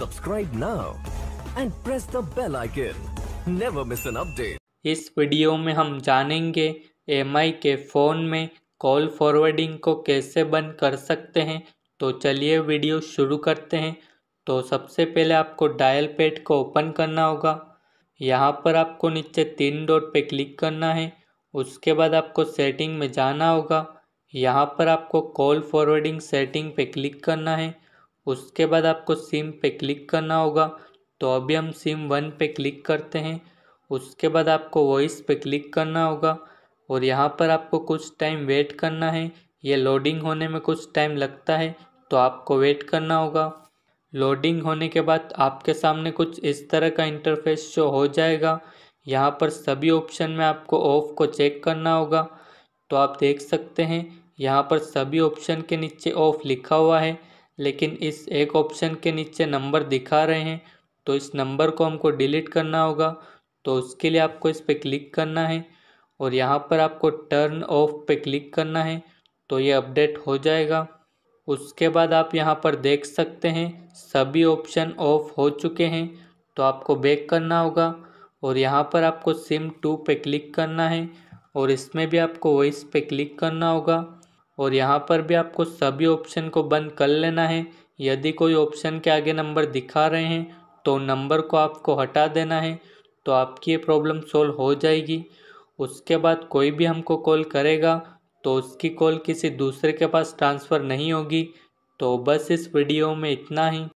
Subscribe now and press the bell icon. Never miss an update. इस video में हम जानेंगे एम के फ़ोन में कॉल फॉरवर्डिंग को कैसे बंद कर सकते हैं तो चलिए वीडियो शुरू करते हैं तो सबसे पहले आपको डायल पैड को ओपन करना होगा यहाँ पर आपको नीचे तीन डॉट पे क्लिक करना है उसके बाद आपको सेटिंग में जाना होगा यहाँ पर आपको कॉल फॉरवर्डिंग सेटिंग पे क्लिक करना है उसके बाद आपको सिम पे क्लिक करना होगा तो अभी हम सिम वन पे क्लिक करते हैं उसके बाद आपको वॉइस पे क्लिक करना होगा और यहाँ पर आपको कुछ टाइम वेट करना है ये लोडिंग होने में कुछ टाइम लगता है तो आपको वेट करना होगा लोडिंग होने के बाद आपके सामने कुछ इस तरह का इंटरफेस शो हो जाएगा यहाँ पर सभी ऑप्शन में आपको ऑफ़ को चेक करना होगा तो आप देख सकते हैं यहाँ पर सभी ऑप्शन के नीचे ऑफ़ लिखा हुआ है लेकिन इस एक ऑप्शन के नीचे नंबर दिखा रहे हैं तो इस नंबर को हमको डिलीट करना होगा तो उसके लिए आपको इस पर क्लिक करना है और यहाँ पर आपको टर्न ऑफ पे क्लिक करना है तो ये अपडेट हो जाएगा उसके बाद आप यहाँ पर देख सकते हैं सभी ऑप्शन ऑफ हो चुके हैं तो आपको बैक करना होगा और यहाँ पर आपको सिम टू पे क्लिक करना है और इसमें भी आपको वॉइस पे क्लिक करना होगा और यहाँ पर भी आपको सभी ऑप्शन को बंद कर लेना है यदि कोई ऑप्शन के आगे नंबर दिखा रहे हैं तो नंबर को आपको हटा देना है तो आपकी ये प्रॉब्लम सोल्व हो जाएगी उसके बाद कोई भी हमको कॉल करेगा तो उसकी कॉल किसी दूसरे के पास ट्रांसफ़र नहीं होगी तो बस इस वीडियो में इतना ही